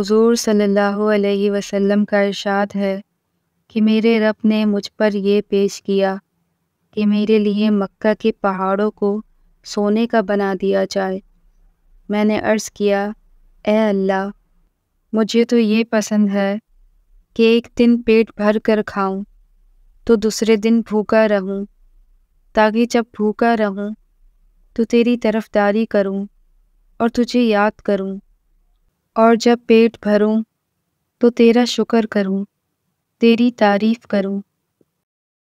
हुजूर सल्लल्लाहु अलैहि वसल्लम का इरशाद है कि मेरे रब ने मुझ पर यह पेश किया कि मेरे लिए मक्का के पहाड़ों को सोने का बना दिया जाए मैंने अर्ज़ किया ए अल्लाह मुझे तो ये पसंद है कि एक दिन पेट भर कर खाऊं तो दूसरे दिन भूखा रहूं ताकि जब भूखा रहूं तो तेरी तरफदारी करूं और तुझे याद करूं और जब पेट भरूं तो तेरा शुक्र करूं तेरी तारीफ करूं